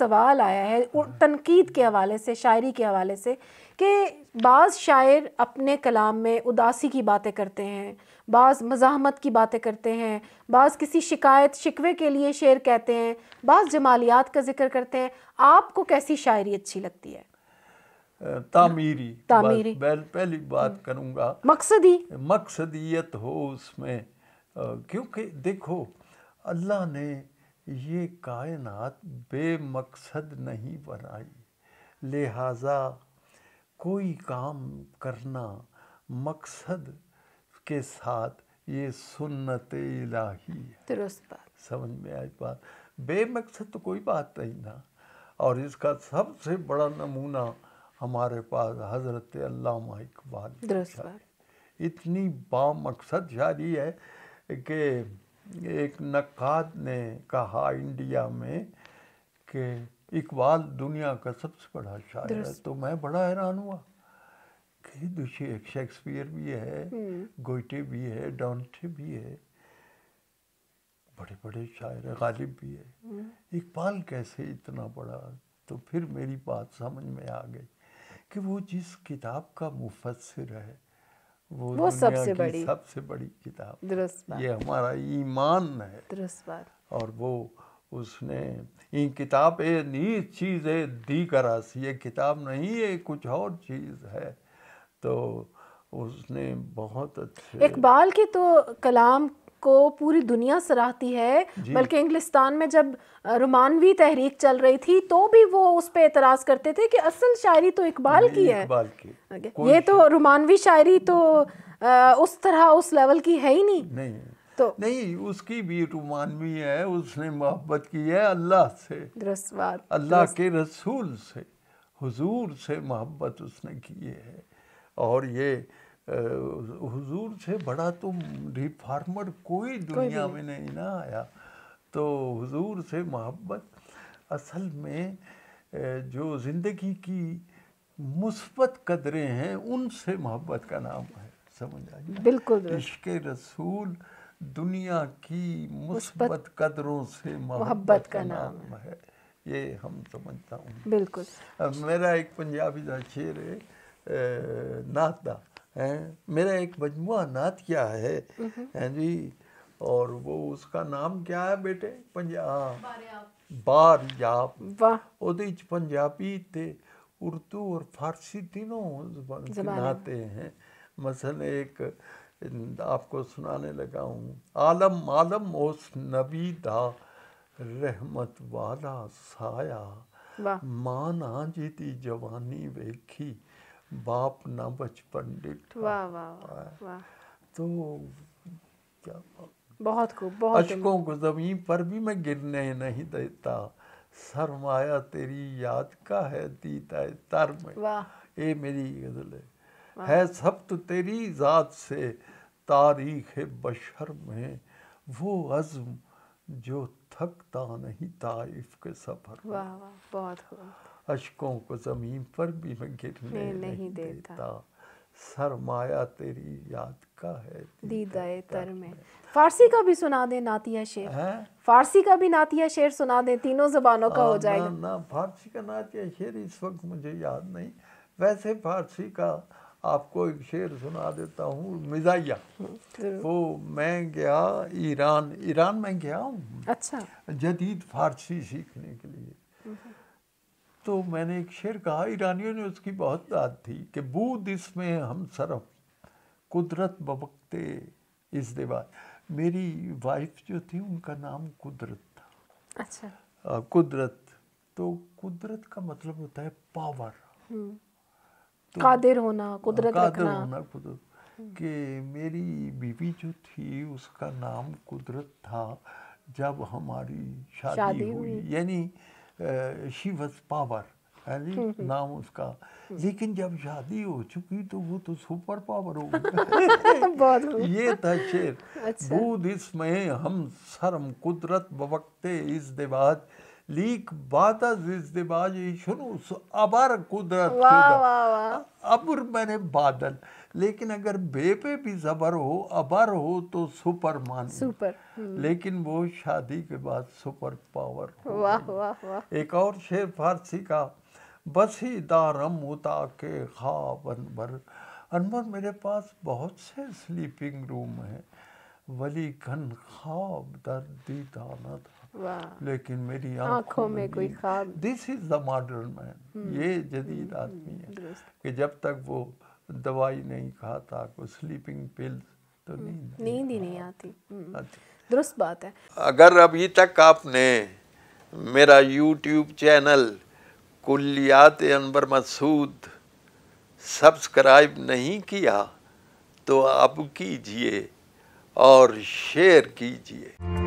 सवाल आया है तनकीद के हवाले से शायरी के हवाले से कि बाज़ शायर अपने कलाम में उदासी की बातें करते हैं बाज़ मज़ात की बातें करते हैं बाज़ किसी शिकायत शिकवे के लिए शेर कहते हैं बाज़ जमालियात का जिक्र करते हैं आपको कैसी शायरी अच्छी लगती है तामीरी तामीरी पहली बात करूँगा मकसदी मकसदियत हो उसमें क्योंकि देखो अल्लाह ने ये कायनात बेमकसद नहीं बनाई लिहाजा कोई काम करना मकसद के साथ ये सुन्नत इलाही है बात समझ में आई बात बेमकसद तो कोई बात नहीं ना और इसका सबसे बड़ा नमूना हमारे पास हज़रत अल्लामा इकबाल इतनी बामकसद शायरी है कि एक नक्काद ने कहा इंडिया में कि इकबाल दुनिया का सबसे बड़ा शायर है तो मैं बड़ा हैरान हुआ कि दूसरी एक शेक्सपियर भी है हम्म। गोइटे भी है डॉन्टे भी है बड़े बड़े शायर गालिब भी है हम्म। इकबाल कैसे इतना बड़ा तो फिर मेरी बात समझ में आ गई कि वो जिस किताब का मुफसर है वो, वो सबसे बड़ी सबसे बड़ी किताब ये हमारा ईमान है और वो उसने ये किताब ये नी चीज़ है दी करास ये किताब नहीं है कुछ और चीज़ है तो उसने बहुत अच्छे इकबाल के तो कलाम को पूरी दुनिया सराहती है बल्कि इंग्लिस्तान में जब रोमानवी तहरीक चल रही थी तो भी वो उस पर एतराज़ करते थे कि असल शायरी तो इकबाल की है इकबाल की ये तो रोमानवी शायरी तो आ, उस तरह उस लेवल की है ही नहीं नहीं तो नहीं उसकी भी रोमानवी है उसने मोहब्बत की है अल्लाह से अल्लाह के रसूल से हुजूर से मोहब्बत उसने की है और ये हुजूर से बड़ा तुम तो रिफार्मर कोई दुनिया कोई में नहीं ना आया तो हुजूर से मोहब्बत असल में जो ज़िंदगी की मुस्बत कदरें हैं उनसे मोहब्बत का नाम है समझ आ जाए बिल्कुल इश्क रसूल दुनिया की मुस्बत कदरों से मोहब्बत का, का नाम है, है। ये हम समझता हूँ बिल्कुल मेरा एक पंजाबी का शेर है नाता मेरा एक मजमू नात क्या है हैं जी और वो उसका नाम क्या है बेटे पंजाब बार याप पंजाबी थे उर्दू और फारसी तीनों नाते हैं मसलन एक आपको सुनाने लगा हूँ आलम आलम उस नबी दा रहमत वाला साया माना जी दी जवानी वेखी बाप ना बच पंडित वाह वाह वाह तो क्या बहुत खूब बहुत अशकों को जमीन पर भी मैं गिरने नहीं देता सरमाया तेरी याद का है दीता है तर में ये मेरी गजल है है सब तो तेरी जात से तारीख है बशर में वो अज़म जो थकता नहीं तारीफ के सफ़र वाह वाह बहुत खूब अशकों को ज़मीन पर भी मैं गिरने नहीं, नहीं देता, देता। सरमाया तेरी याद का है दीदाए तर में फारसी का भी सुना दे नातिया शेर फारसी का भी नातिया शेर सुना दे तीनों जबानों का हो जाएगा ना, ना फारसी का नातिया शेर इस वक्त मुझे याद नहीं वैसे फारसी का आपको एक शेर सुना देता हूँ मिजाइया हम्म, वो मैं गया ईरान ईरान में गया हूँ अच्छा जदीद फारसी सीखने के लिए तो मैंने एक शेर कहा ईरानियों ने उसकी बहुत याद थी कि बूद इसमें हम सरफ कुदरत बबकते इस दीवार मेरी वाइफ जो थी उनका नाम कुदरत था अच्छा कुदरत तो कुदरत का मतलब होता है पावर हम्म। तो, कादिर होना कुदरत कादिर रखना। होना कुदरत हम्म। कि मेरी बीवी जो थी उसका नाम कुदरत था जब हमारी शादी, शादी हुई, हुई। यानी शी वॉज पावर है जी हम्म, हम्म। नाम उसका लेकिन जब शादी हो चुकी तो वो तो सुपर पावर हो तो ये था शेर अच्छा। बूद इसमें हम शर्म कुदरत बवकते इस दिवाज लीक बात अबर कुदरत अबर मैंने बादल लेकिन अगर बे पे भी जबर हो अबर हो तो सुपर मान सुपर हम्म। लेकिन वो शादी के बाद सुपर पावर वाह वाह एक और शेर फारसी का बसी दारम उता के खाब अनवर अनवर मेरे पास बहुत से स्लीपिंग रूम हैं वली घन खाब दर दीदा न था लेकिन मेरी आंखों में कोई ख्वाब this is the modern man ये जदीद आदमी है कि जब तक वो दवाई नहीं खाता को स्लीपिंग पिल्स तो हम्म। नींद नींद ही नहीं आती हम्म। अच्छा। दुरुस्त बात है अगर अभी तक आपने मेरा YouTube channel Kulliyat Anwar Masood subscribe नहीं किया तो अब कीजिए और शेयर कीजिए